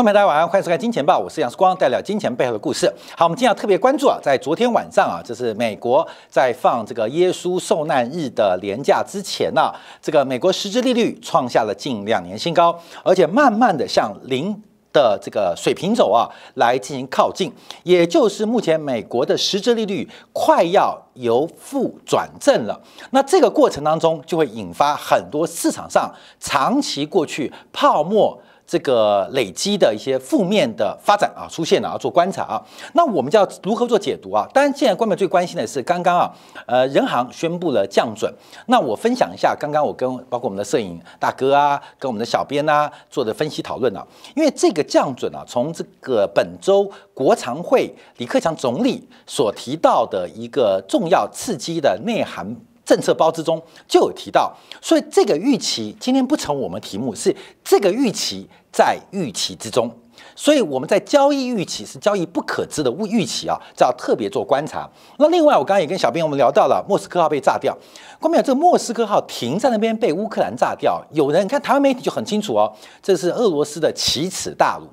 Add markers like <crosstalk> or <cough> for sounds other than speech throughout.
各位大家晚上欢迎收看《金钱报》，我是杨世光，带聊金钱背后的故事。好，我们今天要特别关注啊，在昨天晚上啊，这是美国在放这个耶稣受难日的廉假之前啊，这个美国实质利率创下了近两年新高，而且慢慢的向零的这个水平走啊，来进行靠近。也就是目前美国的实质利率快要由负转正了。那这个过程当中，就会引发很多市场上长期过去泡沫。这个累积的一些负面的发展啊，出现了啊，做观察啊，那我们要如何做解读啊？当然，现在官媒最关心的是刚刚啊，呃，人行宣布了降准，那我分享一下刚刚我跟包括我们的摄影大哥啊，跟我们的小编啊做的分析讨论啊，因为这个降准啊，从这个本周国常会李克强总理所提到的一个重要刺激的内涵政策包之中就有提到，所以这个预期今天不成我们题目是这个预期。在预期之中，所以我们在交易预期是交易不可知的预期啊，这要特别做观察。那另外，我刚刚也跟小编我们聊到了莫斯科号被炸掉，光没这这莫斯科号停在那边被乌克兰炸掉，有人看台湾媒体就很清楚哦，这是俄罗斯的奇耻大辱。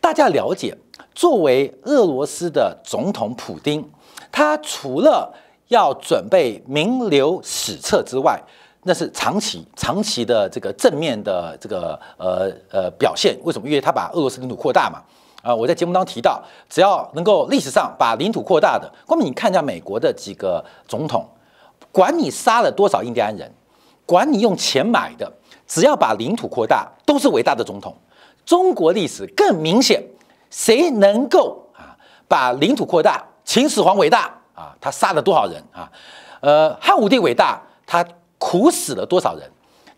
大家了解，作为俄罗斯的总统普京，他除了要准备名留史册之外，那是长期、长期的这个正面的这个呃呃表现。为什么？因为他把俄罗斯领土扩大嘛。啊，我在节目当中提到，只要能够历史上把领土扩大的，光明，你看一下美国的几个总统，管你杀了多少印第安人，管你用钱买的，只要把领土扩大，都是伟大的总统。中国历史更明显，谁能够啊把领土扩大？秦始皇伟大啊，他杀了多少人啊？呃，汉武帝伟大，他。苦死了多少人？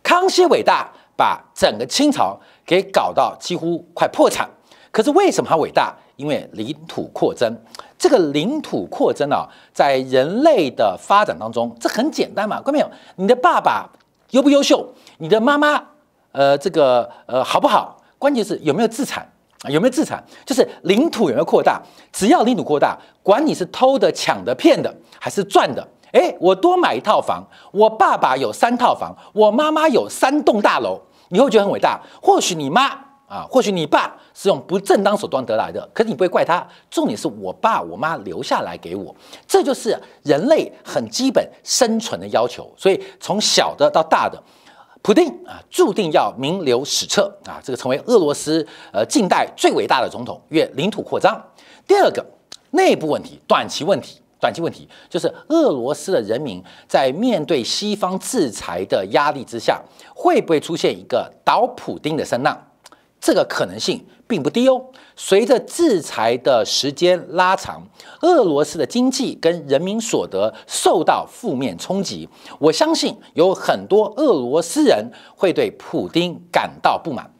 康熙伟大，把整个清朝给搞到几乎快破产。可是为什么他伟大？因为领土扩增。这个领土扩增啊，在人类的发展当中，这很简单嘛。看到没有？你的爸爸优不优秀？你的妈妈，呃，这个，呃，好不好？关键是有没有资产？有没有资产？就是领土有没有扩大？只要领土扩大，管你是偷的、抢的、骗的，还是赚的。哎，我多买一套房。我爸爸有三套房，我妈妈有三栋大楼。你会觉得很伟大。或许你妈啊，或许你爸是用不正当手段得来的，可是你不会怪他。重点是我爸我妈留下来给我，这就是人类很基本生存的要求。所以从小的到大的，普丁啊，注定要名留史册啊，这个成为俄罗斯呃近代最伟大的总统。越领土扩张，第二个内部问题，短期问题。短期问题就是俄罗斯的人民在面对西方制裁的压力之下，会不会出现一个倒普丁的声浪？这个可能性并不低哦。随着制裁的时间拉长，俄罗斯的经济跟人民所得受到负面冲击，我相信有很多俄罗斯人会对普丁感到不满。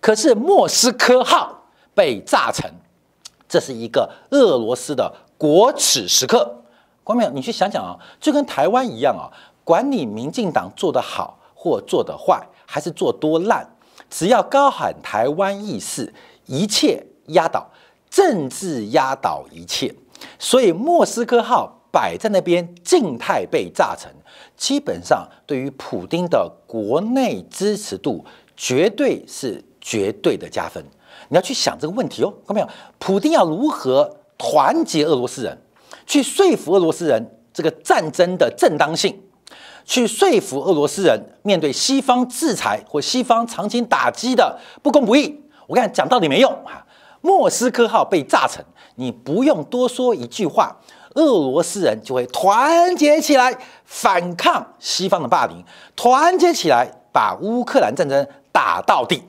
可是莫斯科号被炸沉，这是一个俄罗斯的。国耻时刻，关僚，你去想想啊，就跟台湾一样啊，管你民进党做得好或做得坏，还是做多烂，只要高喊台湾意识，一切压倒政治压倒一切。所以莫斯科号摆在那边静态被炸沉，基本上对于普京的国内支持度绝对是绝对的加分。你要去想这个问题哦，官僚，普京要如何？团结俄罗斯人，去说服俄罗斯人这个战争的正当性，去说服俄罗斯人面对西方制裁或西方长期打击的不公不义。我看讲道理没用啊！莫斯科号被炸沉，你不用多说一句话，俄罗斯人就会团结起来反抗西方的霸凌，团结起来把乌克兰战争打到底。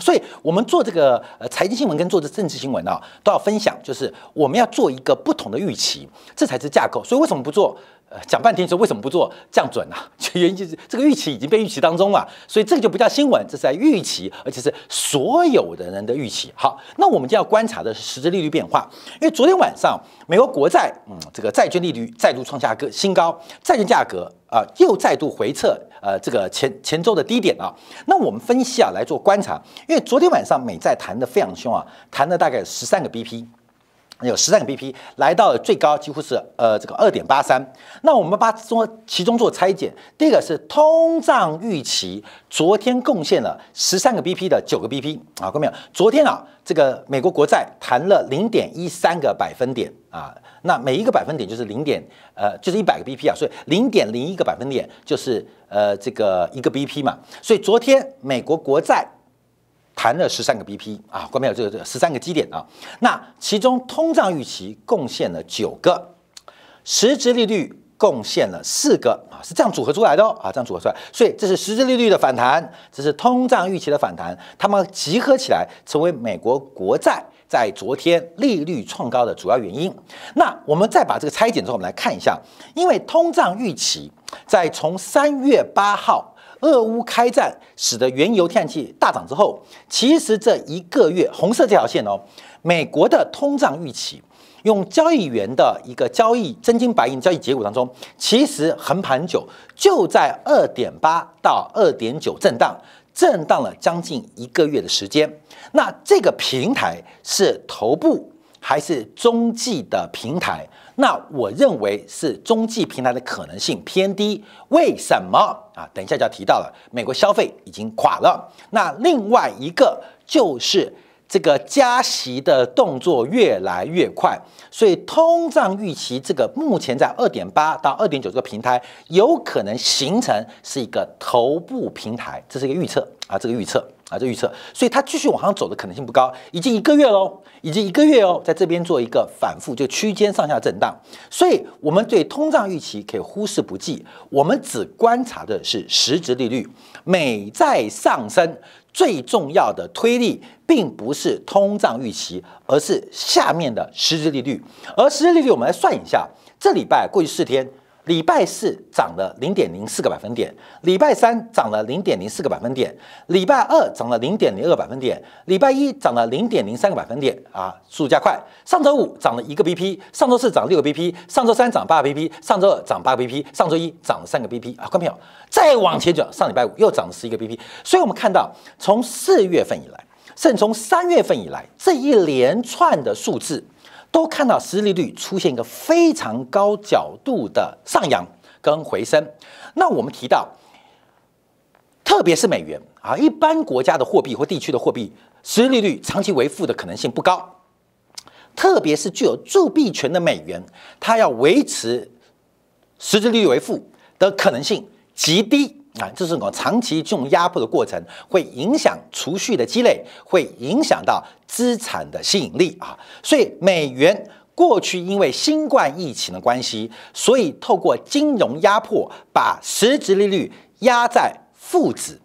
所以，我们做这个呃财经新闻跟做这政治新闻呢，都要分享，就是我们要做一个不同的预期，这才是架构。所以，为什么不做？呃，讲半天说为什么不做降准呢？就 <laughs> 原因就是这个预期已经被预期当中了，所以这个就不叫新闻，这是在预期，而且是所有的人的预期。好，那我们就要观察的是实质利率变化，因为昨天晚上美国国债，嗯，这个债券利率再度创下个新高，债券价格啊又再度回撤，呃，这个前前周的低点啊。那我们分析啊来做观察，因为昨天晚上美债谈的非常凶啊，谈了大概十三个 bp。有十三个 BP 来到了最高，几乎是呃这个二点八三。那我们把中其中做拆解，第一个是通胀预期，昨天贡献了十三个 BP 的九个 BP，啊，看到没有？昨天啊，这个美国国债弹了零点一三个百分点啊，那每一个百分点就是零点呃就是一百个 BP 啊，所以零点零一个百分点就是呃这个一个 BP 嘛，所以昨天美国国债。弹了十三个 BP 啊，关闭有，这十三个基点啊。那其中通胀预期贡献了九个，实质利率贡献了四个啊，是这样组合出来的哦啊，这样组合出来。所以这是实质利率的反弹，这是通胀预期的反弹，它们集合起来成为美国国债在昨天利率创高的主要原因。那我们再把这个拆解之后，我们来看一下，因为通胀预期在从三月八号。俄乌开战使得原油、天然气大涨之后，其实这一个月红色这条线哦，美国的通胀预期用交易员的一个交易真金白银交易结果当中，其实横盘久就在二点八到二点九震荡，震荡了将近一个月的时间。那这个平台是头部还是中继的平台？那我认为是中继平台的可能性偏低，为什么啊？等一下就要提到了，美国消费已经垮了。那另外一个就是这个加息的动作越来越快，所以通胀预期这个目前在二点八到二点九这个平台，有可能形成是一个头部平台，这是一个预测啊，这个预测。啊，这预测，所以它继续往上走的可能性不高，已经一个月喽，已经一个月哦，在这边做一个反复，就区间上下震荡。所以我们对通胀预期可以忽视不计，我们只观察的是实质利率。美债上升最重要的推力，并不是通胀预期，而是下面的实质利率。而实质利率，我们来算一下，这礼拜过去四天。礼拜四涨了零点零四个百分点，礼拜三涨了零点零四个百分点，礼拜二涨了零点零二百分点，礼拜一涨了零点零三个百分点啊，速度加快。上周五涨了一个 B P，上周四涨六个 B P，上周三涨八个 B P，上周二涨八个 B P，上周一涨了三个 B P 啊，看没有？再往前走，上礼拜五又涨了十一个 B P，所以我们看到从四月份以来，甚至从三月份以来这一连串的数字。都看到实际利率出现一个非常高角度的上扬跟回升，那我们提到，特别是美元啊，一般国家的货币或地区的货币，实际利率长期为负的可能性不高，特别是具有铸币权的美元，它要维持实际利率为负的可能性极低。啊，这是我长期重压迫的过程，会影响储蓄的积累，会影响到资产的吸引力啊。所以美元过去因为新冠疫情的关系，所以透过金融压迫，把实质利率压在负值，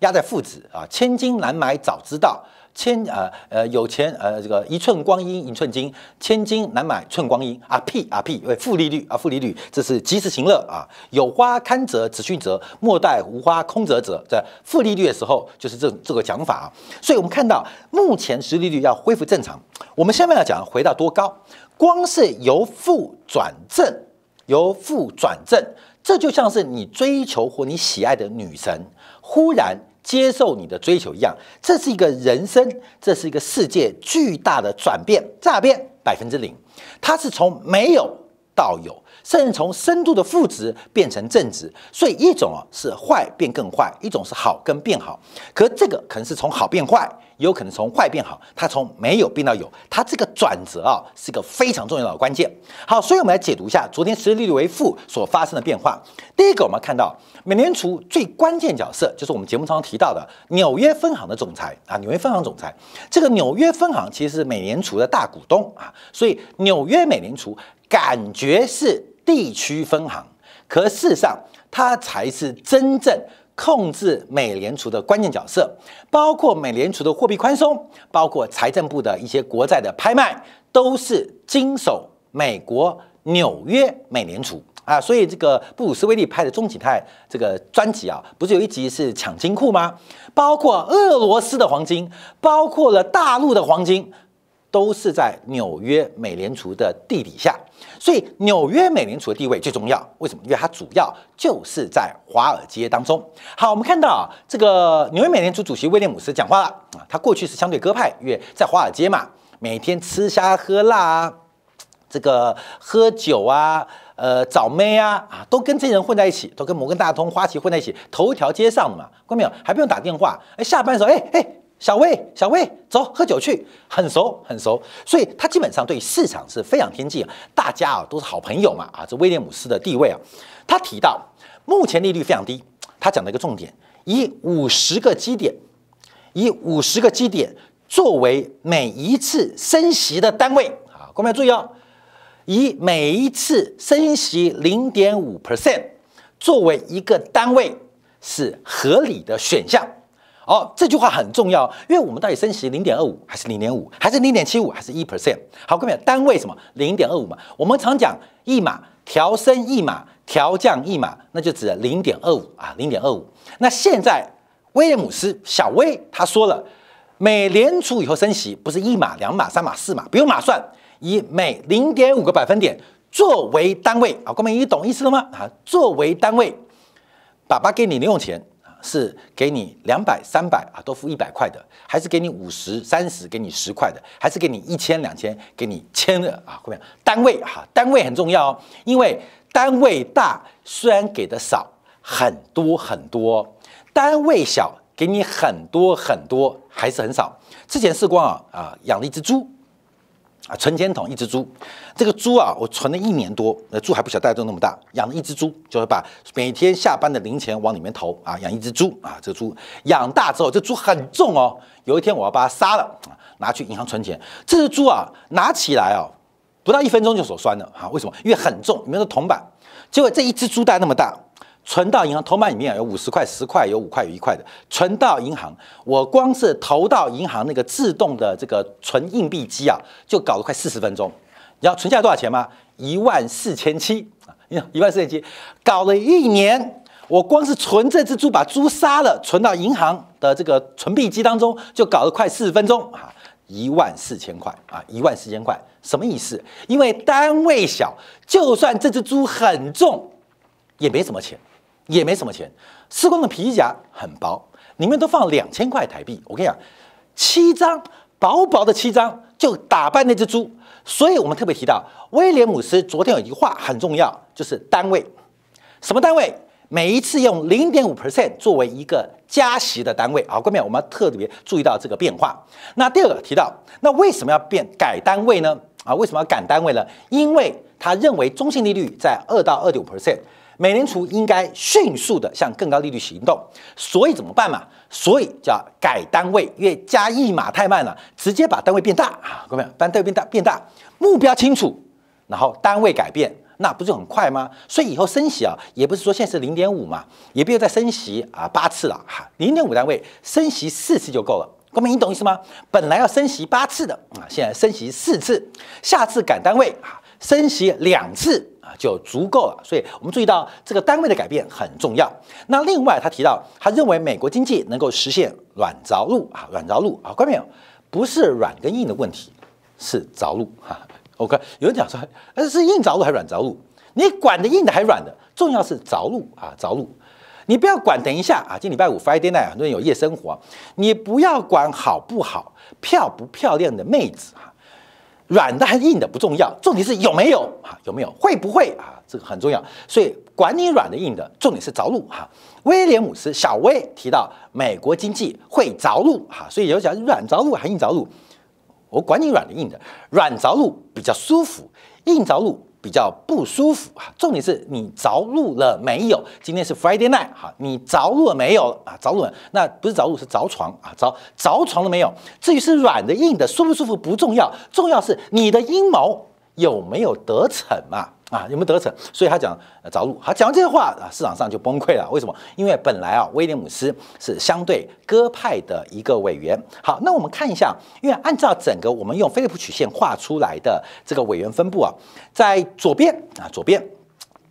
压在负值啊，千金难买早知道。千呃呃有钱呃这个一寸光阴一寸金，千金难买寸光阴啊屁啊屁，为负利率啊负利率，这是及时行乐啊，有花堪折直须折，莫待无花空折折，在负利率的时候就是这这个讲法，啊，所以我们看到目前实际利率要恢复正常，我们下面要讲回到多高，光是由负转正，由负转正，这就像是你追求或你喜爱的女神忽然。接受你的追求一样，这是一个人生，这是一个世界巨大的转变，诈变百分之零？它是从没有到有。甚至从深度的负值变成正值，所以一种啊是坏变更坏，一种是好跟变好。可这个可能是从好变坏，也有可能从坏变好。它从没有变到有，它这个转折啊是个非常重要的关键。好，所以我们来解读一下昨天实际利率为负所发生的变化。第一个，我们看到美联储最关键角色就是我们节目当中提到的纽约分行的总裁啊，纽约分行总裁。这个纽约分行其实是美联储的大股东啊，所以纽约美联储感觉是。地区分行，可事实上，它才是真正控制美联储的关键角色。包括美联储的货币宽松，包括财政部的一些国债的拍卖，都是经手美国纽约美联储啊。所以，这个布鲁斯威利拍的中景泰这个专辑啊，不是有一集是抢金库吗？包括俄罗斯的黄金，包括了大陆的黄金，都是在纽约美联储的地底下。所以纽约美联储的地位最重要，为什么？因为它主要就是在华尔街当中。好，我们看到这个纽约美联储主席威廉姆斯讲话了啊，他过去是相对鸽派，因为在华尔街嘛，每天吃虾喝辣啊，这个喝酒啊，呃，找妹啊，啊，都跟这些人混在一起，都跟摩根大通、花旗混在一起，头一条街上的嘛，看到没有？还不用打电话，哎，下班时候，哎哎。小魏，小魏，走，喝酒去，很熟，很熟，所以他基本上对市场是非常天际啊，大家啊都是好朋友嘛啊，这威廉姆斯的地位啊，他提到目前利率非常低，他讲了一个重点，以五十个基点，以五十个基点作为每一次升息的单位啊，位要注意哦，以每一次升息零点五 percent 作为一个单位是合理的选项。哦，这句话很重要，因为我们到底升息零点二五，还是零点五，还是零点七五，还是一 percent？好，各位，单位什么？零点二五嘛。我们常讲一码调升一码，调降一码，那就指零点二五啊，零点二五。那现在威廉姆斯小威他说了，美联储以后升息不是一码、两码、三码、四码，不用码算，以每零点五个百分点作为单位啊，各位，你懂意思了吗？啊，作为单位，爸爸给你零用钱。是给你两百、三百啊，多付一百块的，还是给你五十、三十，给你十块的，还是给你一千、两千，给你千的啊？会，单位哈，单位很重要，因为单位大虽然给的少很多很多，单位小给你很多很多还是很少。之前试光啊啊养了一只猪。啊，存钱筒一只猪，这个猪啊，我存了一年多，那猪还不小，大家都那么大，养了一只猪，就是把每天下班的零钱往里面投啊，养一只猪啊，这个猪养大之后，这猪很重哦，有一天我要把它杀了，拿去银行存钱，这只猪啊，拿起来哦，不到一分钟就手酸了啊，为什么？因为很重，你面说铜板，结果这一只猪袋那么大。存到银行，铜板里面有五十块、十块、有五块、有一块的。存到银行，我光是投到银行那个自动的这个存硬币机啊，就搞了快四十分钟。你知道存下多少钱吗？一万四千七啊！你看一万四千七，搞了一年，我光是存这只猪，把猪杀了存到银行的这个存币机当中，就搞了快四十分钟啊！一万四千块啊！一万四千块，什么意思？因为单位小，就算这只猪很重，也没什么钱。也没什么钱，施工的皮夹很薄，里面都放两千块台币。我跟你讲，七张薄薄的七张就打败那只猪。所以我们特别提到威廉姆斯昨天有一句话很重要，就是单位，什么单位？每一次用零点五 percent 作为一个加息的单位啊。后面我们要特别注意到这个变化。那第二个提到，那为什么要变改单位呢？啊，为什么要改单位呢？因为他认为中性利率在二到二点五 percent。美联储应该迅速的向更高利率行动，所以怎么办嘛？所以叫改单位，因为加一码太慢了，直接把单位变大啊！各位，把单位变大，变大，目标清楚，然后单位改变，那不是很快吗？所以以后升息啊，也不是说现在是零点五嘛，也不用再升息啊八次了哈，零点五单位升息四次就够了。各位，你懂意思吗？本来要升息八次的啊，现在升息四次，下次改单位啊，升息两次。啊，就足够了。所以我们注意到这个单位的改变很重要。那另外，他提到，他认为美国经济能够实现软着陆啊，软着陆啊，关到没有？不是软跟硬的问题，是着陆啊。OK，有人讲说，呃，是硬着陆还是软着陆？你管的硬的还软的？重要是着陆啊，着陆。你不要管，等一下啊，今礼拜五 Friday night，很多人有夜生活，你不要管好不好，漂不漂亮的妹子啊。软的还是硬的不重要，重点是有没有啊？有没有会不会啊？这个很重要，所以管你软的硬的，重点是着陆哈。威廉姆斯小威提到美国经济会着陆哈，所以有讲软着陆还硬着陆，我管你软的硬的，软着陆比较舒服，硬着陆。比较不舒服啊，重点是你着陆了没有？今天是 Friday night 哈，你着陆了没有啊？着陆了，那不是着陆是着床啊，着着床了没有？至于是软的硬的，舒不舒服不重要，重要是你的阴谋有没有得逞嘛？啊，有没有得逞？所以他讲着陆，他讲完这些话啊，市场上就崩溃了。为什么？因为本来啊，威廉姆斯是相对鸽派的一个委员。好，那我们看一下，因为按照整个我们用菲利普曲线画出来的这个委员分布啊，在左边啊，左边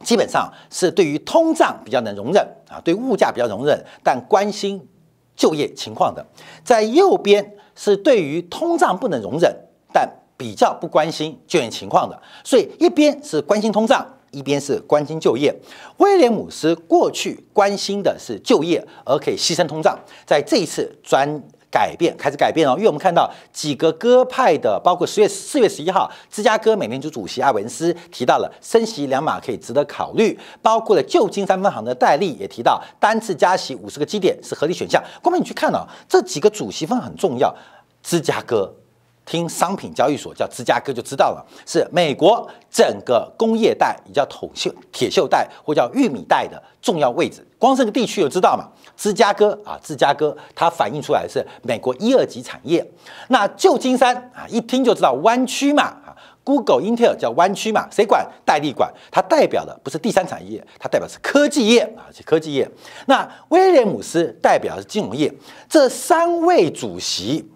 基本上是对于通胀比较能容忍啊，对物价比较容忍，但关心就业情况的；在右边是对于通胀不能容忍，但。比较不关心就业情况的，所以一边是关心通胀，一边是关心就业。威廉姆斯过去关心的是就业，而可以牺牲通胀。在这一次转改变开始改变哦，因为我们看到几个鸽派的，包括十月四月十一号，芝加哥美联储主席艾文斯提到了升息两码可以值得考虑，包括了旧金山分行的戴利也提到单次加息五十个基点是合理选项。光面你去看啊，这几个主席分很重要，芝加哥。听商品交易所叫芝加哥就知道了，是美国整个工业带，也叫铜锈铁锈带或叫玉米带的重要位置。光这个地区就知道嘛，芝加哥啊，芝加哥它反映出来是美国一二级产业。那旧金山啊，一听就知道湾区嘛，啊，Google、Intel 叫湾区嘛，谁管？代理管。它代表的不是第三产业，它代表是科技业啊，是科技业。那威廉姆斯代表的是金融业，这三位主席。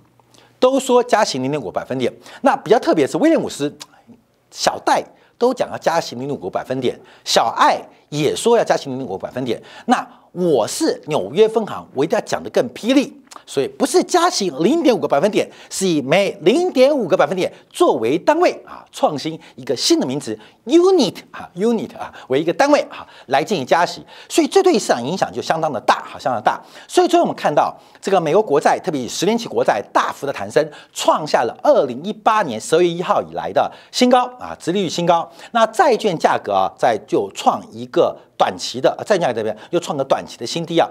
都说加息零点五百分点，那比较特别是威廉姆斯、小戴都讲要加息零点五百分点，小艾也说要加息零点五百分点，那。我是纽约分行，我一定要讲的更霹雳，所以不是加息零点五个百分点，是以每零点五个百分点作为单位啊，创新一个新的名词，unit 啊，unit 啊为一个单位哈，来进行加息，所以这对市场影响就相当的大，好相当大。所以最后我们看到这个美国国债，特别以十年期国债大幅的弹升，创下了二零一八年十二月一号以来的新高啊，殖利率新高。那债券价格啊，在就创一个。短期的啊，债券这边又创个短期的新低啊，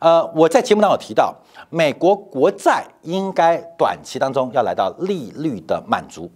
呃，我在节目当中提到，美国国债应该短期当中要来到利率的满足。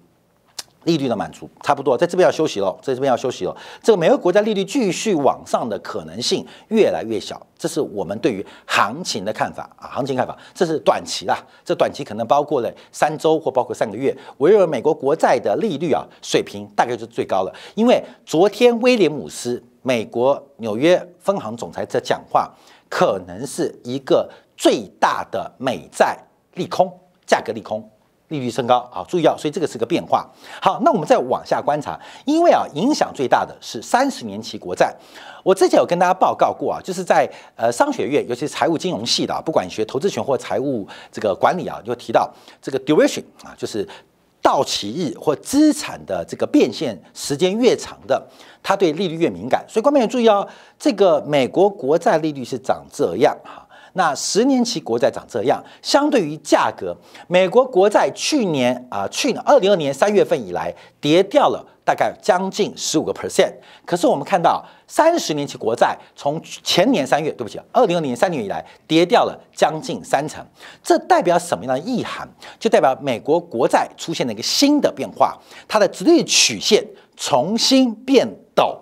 利率的满足差不多，在这边要休息了，在这边要休息了。这个每个国家利率继续往上的可能性越来越小，这是我们对于行情的看法啊，行情看法。这是短期啦，这短期可能包括了三周或包括三个月。我认为美国国债的利率啊水平大概就是最高了，因为昨天威廉姆斯美国纽约分行总裁在讲话，可能是一个最大的美债利空，价格利空。利率升高啊，注意啊，所以这个是个变化。好，那我们再往下观察，因为啊，影响最大的是三十年期国债。我之前有跟大家报告过啊，就是在呃商学院，尤其是财务金融系的，啊，不管学投资学或财务这个管理啊，就提到这个 duration 啊，就是到期日或资产的这个变现时间越长的，它对利率越敏感。所以，观众要注意哦，这个美国国债利率是长这样哈。那十年期国债涨这样，相对于价格，美国国债去年啊，去年二零二年三月份以来跌掉了大概将近十五个 percent。可是我们看到，三十年期国债从前年三月，对不起，二零二零年三月以来跌掉了将近三成。这代表什么样的意涵？就代表美国国债出现了一个新的变化，它的直率曲线重新变陡，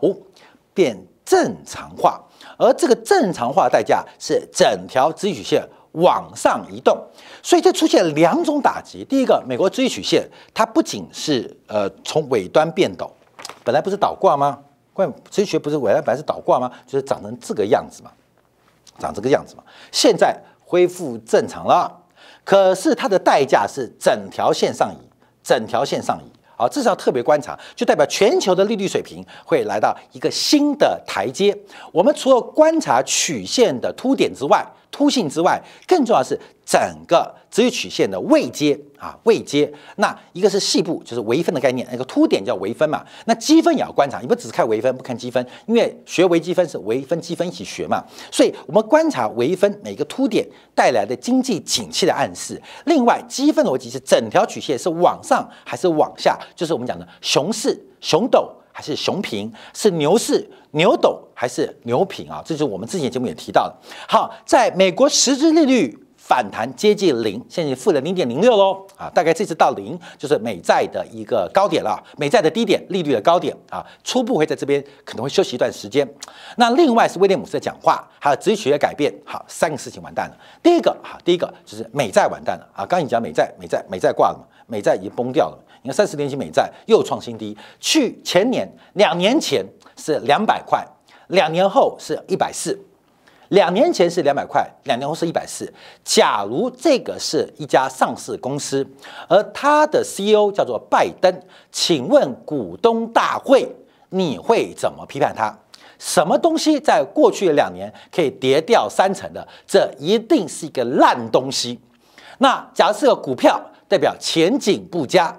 变正常化。而这个正常化代价是整条直曲线往上移动，所以就出现两种打击。第一个，美国直曲线它不仅是呃从尾端变陡，本来不是倒挂吗？怪资历学不是尾端本来是倒挂吗？就是长成这个样子嘛，长这个样子嘛。现在恢复正常了，可是它的代价是整条线上移，整条线上移。啊，至少要特别观察，就代表全球的利率水平会来到一个新的台阶。我们除了观察曲线的凸点之外，凸性之外，更重要的是整个直线曲线的位阶啊位阶。那一个是细部，就是微分的概念，那个凸点叫微分嘛。那积分也要观察，你不只是看微分，不看积分，因为学微积分是微分积分一起学嘛。所以我们观察微分每个凸点带来的经济景气的暗示。另外积分逻辑是整条曲线是往上还是往下，就是我们讲的熊市、熊斗。还是熊平是牛市牛斗还是牛平啊？这就是我们之前节目也提到的。好，在美国实质利率。反弹接近零，现在负了零点零六喽啊！大概这次到零就是美债的一个高点了，美债的低点，利率的高点啊，初步会在这边可能会休息一段时间。那另外是威廉姆斯的讲话，还有资金的改变，好，三个事情完蛋了。第一个哈，第一个就是美债完蛋了啊！刚刚已讲美债，美债，美债挂了嘛？美债已经崩掉了。你看三十年期美债又创新低，去前年、两年前是两百块，两年后是一百四。两年前是两百块，两年后是一百四。假如这个是一家上市公司，而它的 CEO 叫做拜登，请问股东大会你会怎么批判他？什么东西在过去两年可以跌掉三成的？这一定是一个烂东西。那假如是个股票，代表前景不佳；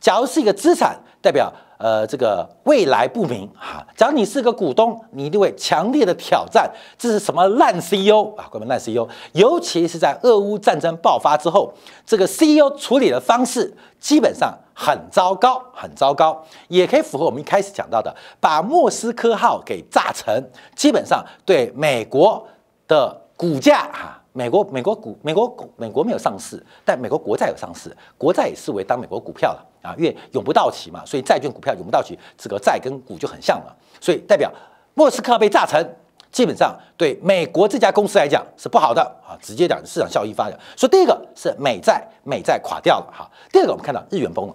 假如是一个资产，代表。呃，这个未来不明哈，只要你是个股东，你一定会强烈的挑战。这是什么烂 CEO 啊？关门烂 CEO，尤其是在俄乌战争爆发之后，这个 CEO 处理的方式基本上很糟糕，很糟糕，也可以符合我们一开始讲到的，把莫斯科号给炸沉，基本上对美国的股价哈。美国美国股美国股美国没有上市，但美国国债有上市，国债也视为当美国股票了啊，因为永不到期嘛，所以债券股票永不到期，这个债跟股就很像了，所以代表莫斯科被炸成，基本上对美国这家公司来讲是不好的啊，直接导致市场效益发展。所以第一个是美债，美债垮掉了哈。第二个我们看到日元崩了。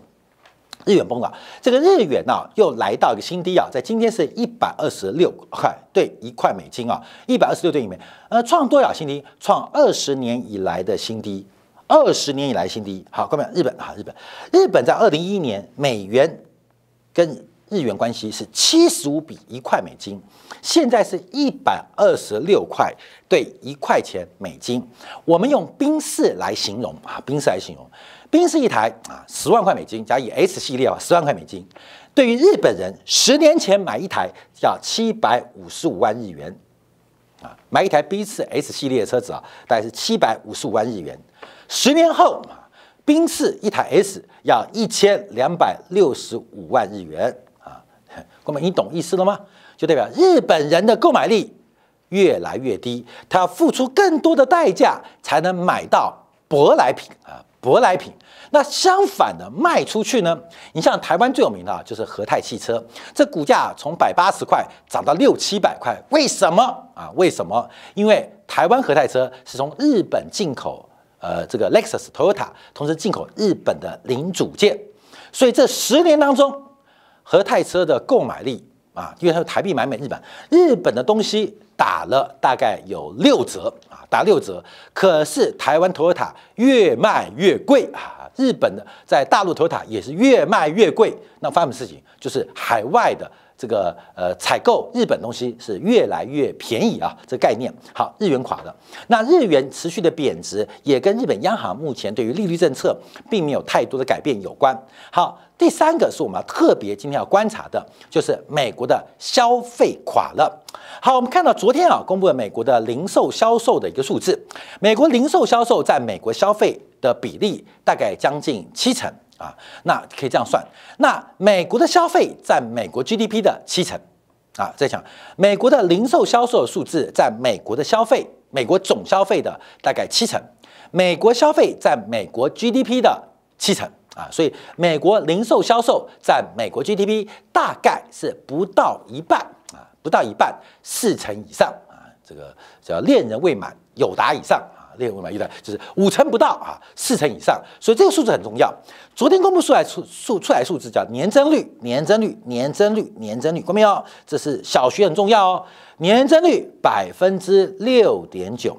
日元崩了，这个日元呢又来到一个新低啊，在今天是一百二十六块对一块美金啊，一百二十六对一面，呃，创多少新低？创二十年以来的新低，二十年以来新低。好，各位，日本啊，日本，日本在二零一一年美元跟。日元关系是七十五比一块美金，现在是一百二十六块对一块钱美金。我们用冰室来形容啊，冰室来形容，冰室一台啊，十万块美金。假以 S 系列啊，十万块美金，对于日本人，十年前买一台叫七百五十五万日元啊，买一台 b 室 S 系列的车子啊，大概是七百五十五万日元。十年后啊，冰室一台 S 要一千两百六十五万日元。哥们，你懂意思了吗？就代表日本人的购买力越来越低，他要付出更多的代价才能买到舶来品啊！舶来品。那相反的卖出去呢？你像台湾最有名的啊，就是和泰汽车，这股价从百八十块涨到六七百块，为什么啊？为什么？因为台湾和泰车是从日本进口，呃，这个 Lexus、Toyota，同时进口日本的零组件，所以这十年当中。和泰车的购买力啊，因为它台币买美日版，日本的东西打了大概有六折啊，打六折。可是台湾 Toyota 越卖越贵啊，日本的在大陆投 o 塔也是越卖越贵。那发生什么事情？就是海外的。这个呃，采购日本东西是越来越便宜啊，这概念好。日元垮了，那日元持续的贬值也跟日本央行目前对于利率政策并没有太多的改变有关。好，第三个是我们特别今天要观察的，就是美国的消费垮了。好，我们看到昨天啊，公布了美国的零售销售的一个数字，美国零售销售在美国消费的比例大概将近七成。啊，那可以这样算，那美国的消费占美国 GDP 的七成，啊，再讲美国的零售销售数字占美国的消费，美国总消费的大概七成，美国消费占美国 GDP 的七成，啊，所以美国零售销售占美国 GDP 大概是不到一半，啊，不到一半，四成以上，啊，这个叫恋人未满，有达以上。另外满一段就是五成不到啊，四成以上，所以这个数字很重要。昨天公布出来数数出来数字叫年增率，年增率，年增率，年增率，过没有？这是小学很重要哦。年增率百分之六点九，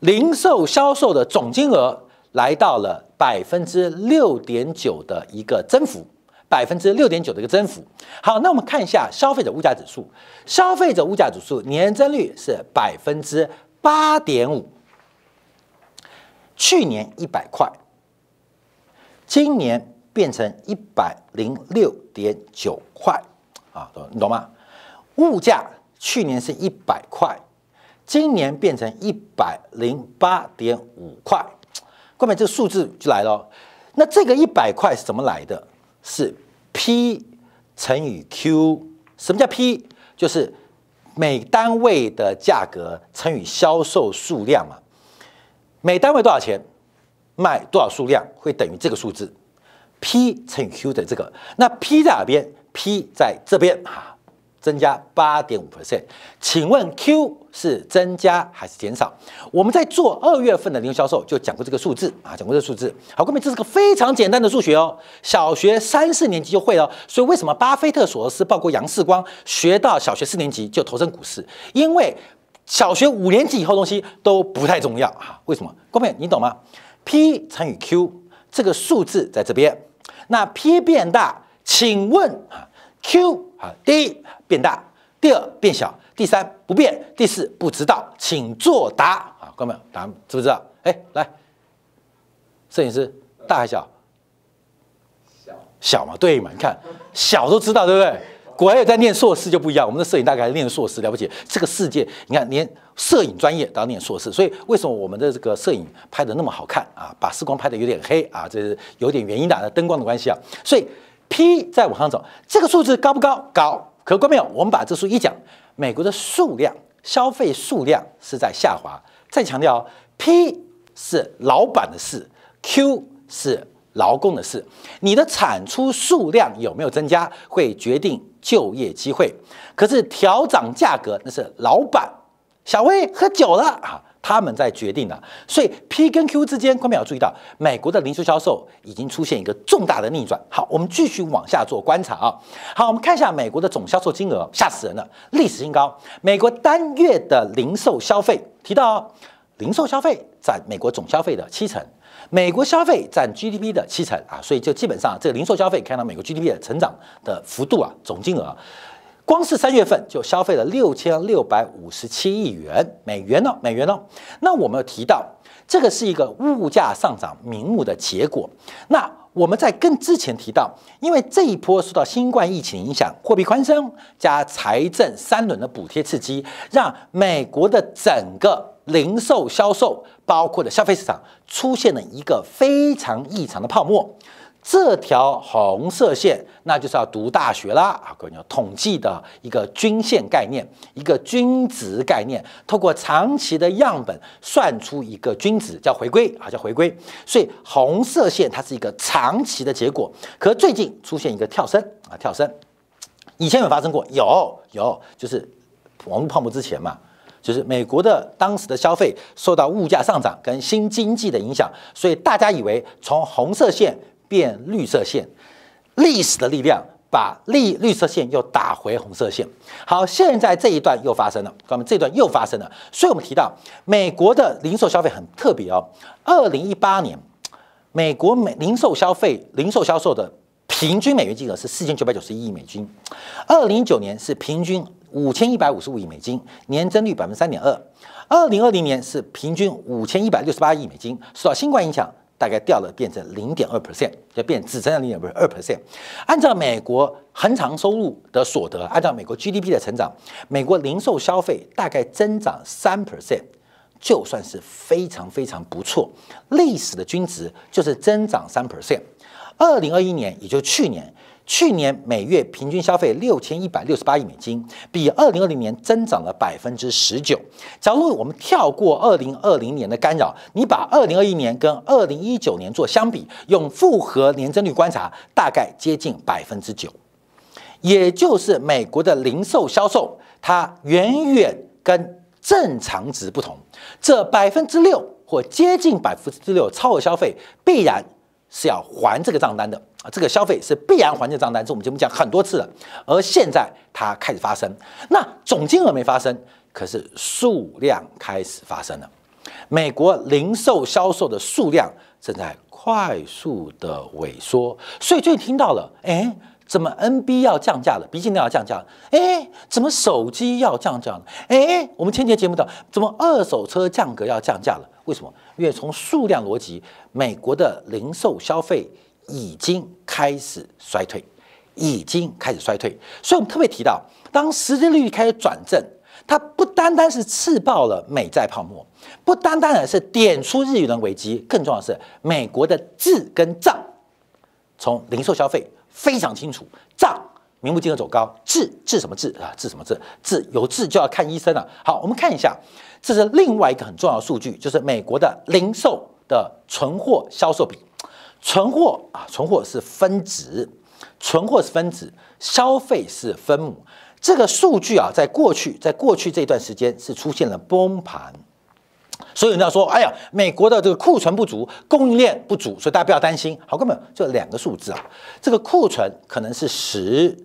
零售销售的总金额来到了百分之六点九的一个增幅，百分之六点九的一个增幅。好，那我们看一下消费者物价指数，消费者物价指数年增率是百分之八点五。去年一百块，今年变成一百零六点九块啊，懂你懂吗？物价去年是一百块，今年变成一百零八点五块，后面这个数字就来了。那这个一百块是怎么来的？是 P 乘以 Q，什么叫 P？就是每单位的价格乘以销售数量嘛。每单位多少钱，卖多少数量会等于这个数字，P 乘以 Q 的这个。那 P 在哪边？P 在这边啊，增加八点五 percent。请问 Q 是增加还是减少？我们在做二月份的零售销售就讲过这个数字啊，讲过这个数字。好，各位，这是个非常简单的数学哦，小学三四年级就会哦。所以为什么巴菲特、索罗斯包括杨世光，学到小学四年级就投身股市？因为小学五年级以后东西都不太重要啊，为什么？光妹，你懂吗？P 乘以 Q 这个数字在这边，那 P 变大，请问啊，Q 啊，第一变大，第二变小，第三不变，第四不知道，请作答啊，光妹，答案知不知道？哎，来，摄影师，大还小？小，小嘛，对嘛？你看，小都知道，对不对？国外有在念硕士就不一样，我们的摄影大概念硕士了不起。这个世界，你看连摄影专业都要念硕士，所以为什么我们的这个摄影拍的那么好看啊？把视光拍的有点黑啊，这是有点原因的，灯光的关系啊。所以 P 在往上走，这个数字高不高？高。可观有？我们把这数一讲，美国的数量消费数量是在下滑。再强调，P 是老板的事，Q 是劳工的事。你的产出数量有没有增加，会决定。就业机会，可是调涨价格那是老板、小薇喝酒了啊，他们在决定的。所以 P 跟 Q 之间，观们要注意到，美国的零售销售已经出现一个重大的逆转。好，我们继续往下做观察啊。好，我们看一下美国的总销售金额，吓死人了，历史新高。美国单月的零售消费提到，零售消费占美国总消费的七成。美国消费占 GDP 的七成啊，所以就基本上这个零售消费，看到美国 GDP 的成长的幅度啊，总金额，光是三月份就消费了六千六百五十七亿元美元呢，美元呢。那我们提到这个是一个物价上涨明目的结果。那我们在跟之前提到，因为这一波受到新冠疫情影响，货币宽松加财政三轮的补贴刺激，让美国的整个零售销售。包括的消费市场出现了一个非常异常的泡沫，这条红色线那就是要读大学啦啊，各位你要统计的一个均线概念，一个均值概念，透过长期的样本算出一个均值，叫回归啊，叫回归。所以红色线它是一个长期的结果，可最近出现一个跳升啊，跳升。以前有发生过，有有，就是网络泡沫之前嘛。就是美国的当时的消费受到物价上涨跟新经济的影响，所以大家以为从红色线变绿色线，历史的力量把绿绿色线又打回红色线。好，现在这一段又发生了，刚们这段又发生了，所以我们提到美国的零售消费很特别哦。二零一八年，美国美零售消费零售销售的平均美元金额是四千九百九十一亿美金，二零一九年是平均。五千一百五十五亿美金，年增率百分之三点二。二零二零年是平均五千一百六十八亿美金，受到新冠影响，大概掉了，变成零点二 percent，就变只增了零点二 percent。按照美国恒常收入的所得，按照美国 GDP 的成长，美国零售消费大概增长三 percent，就算是非常非常不错。历史的均值就是增长三 percent。二零二一年，也就去年。去年每月平均消费六千一百六十八亿美金，比二零二零年增长了百分之十九。假如我们跳过二零二零年的干扰，你把二零二一年跟二零一九年做相比，用复合年增率观察，大概接近百分之九。也就是美国的零售销售，它远远跟正常值不同。这百分之六或接近百分之六超额消费，必然。是要还这个账单的啊！这个消费是必然还这账单，是我们节目讲很多次了。而现在它开始发生，那总金额没发生，可是数量开始发生了。美国零售销售的数量正在快速的萎缩，所以最近听到了，哎。怎么 N B 要降价了？笔记本要降价？了？哎，怎么手机要降价？了？哎，我们前节节目到怎么二手车价格要降价了？为什么？因为从数量逻辑，美国的零售消费已经开始衰退，已经开始衰退。所以我们特别提到，当实际利率开始转正，它不单单是刺爆了美债泡沫，不单单的是点出日元危机，更重要的是美国的智跟账从零售消费。非常清楚，账名目金额走高，治治什么治啊？治什么治？治有治就要看医生了。好，我们看一下，这是另外一个很重要的数据，就是美国的零售的存货销售比，存货啊，存货是分子，存货是分子，消费是分母，这个数据啊，在过去，在过去这段时间是出现了崩盘。所以人家说，哎呀，美国的这个库存不足，供应链不足，所以大家不要担心。好，根本就两个数字啊，这个库存可能是十，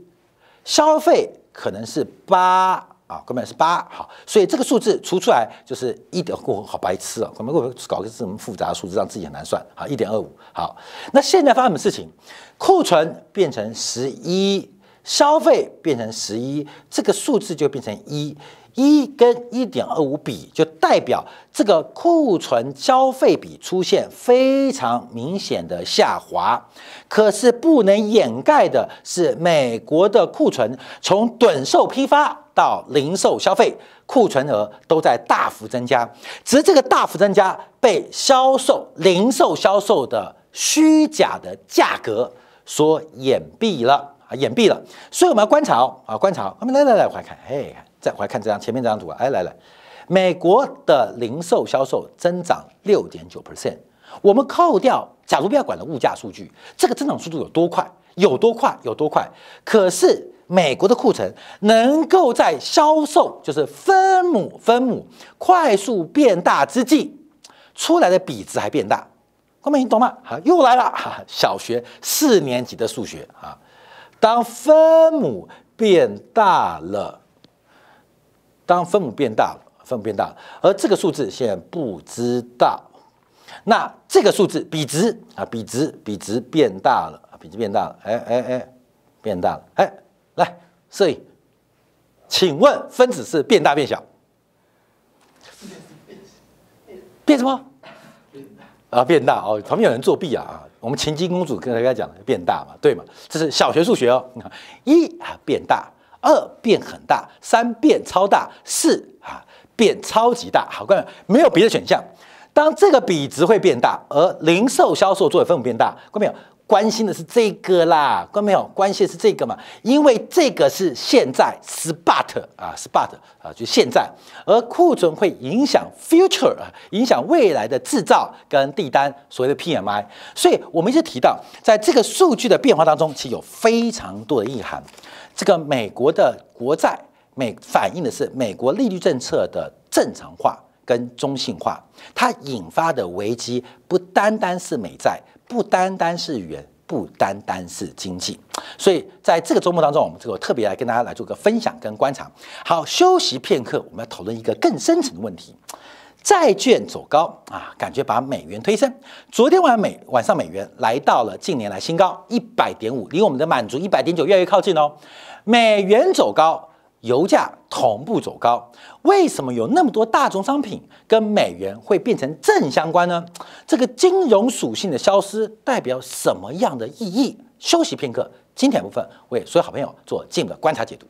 消费可能是八啊，根本是八。好，所以这个数字除出来就是一点过，好白痴啊！根本搞个这么复杂的数字，让自己很难算好，一点二五。好，那现在发生什么事情？库存变成十一，消费变成十一，这个数字就变成一。一跟一点二五比，就代表这个库存消费比出现非常明显的下滑。可是不能掩盖的是，美国的库存从短售批发到零售消费，库存额都在大幅增加。只是这个大幅增加被销售零售销售的虚假的价格所掩蔽了啊，掩蔽了。所以我们要观察啊，观察。我们来来来，快看，哎。再回来看这张前面这张图啊，哎，来来，美国的零售销售增长六点九 percent，我们扣掉，假如不要管了物价数据，这个增长速度有多快？有多快？有多快？可是美国的库存能够在销售就是分母分母快速变大之际，出来的比值还变大，哥们，你懂吗？哈，又来了，哈，小学四年级的数学啊，当分母变大了。当分母变大，了，分母变大，了，而这个数字现在不知道，那这个数字比值啊，比值比值变大了，比值变大了，哎哎哎，变大了，哎，来摄影，请问分子是变大变小？变什么？啊，变大哦，旁边有人作弊啊啊！我们秦金公主刚才讲了变大嘛，对嘛？这是小学数学哦，一啊变大。二变很大，三变超大，四啊变超级大，好，各位没有别的选项，当这个比值会变大，而零售销售做的分母变大，各位没有？关心的是这个啦，关没有？关心是这个嘛？因为这个是现在，spot 啊，spot 啊，就现在。而库存会影响 future 啊，影响未来的制造跟订单，所谓的 PMI。所以，我们一直提到，在这个数据的变化当中，其实有非常多的意涵。这个美国的国债，美反映的是美国利率政策的正常化跟中性化，它引发的危机不单单是美债。不单单是语言，不单单是经济，所以在这个周末当中，我们这个特别来跟大家来做个分享跟观察。好，休息片刻，我们要讨论一个更深层的问题：债券走高啊，感觉把美元推升。昨天晚美晚上美元来到了近年来新高，一百点五，离我们的满足一百点九越来越靠近哦。美元走高。油价同步走高，为什么有那么多大宗商品跟美元会变成正相关呢？这个金融属性的消失代表什么样的意义？休息片刻，今天部分为所有好朋友做进一步的观察解读。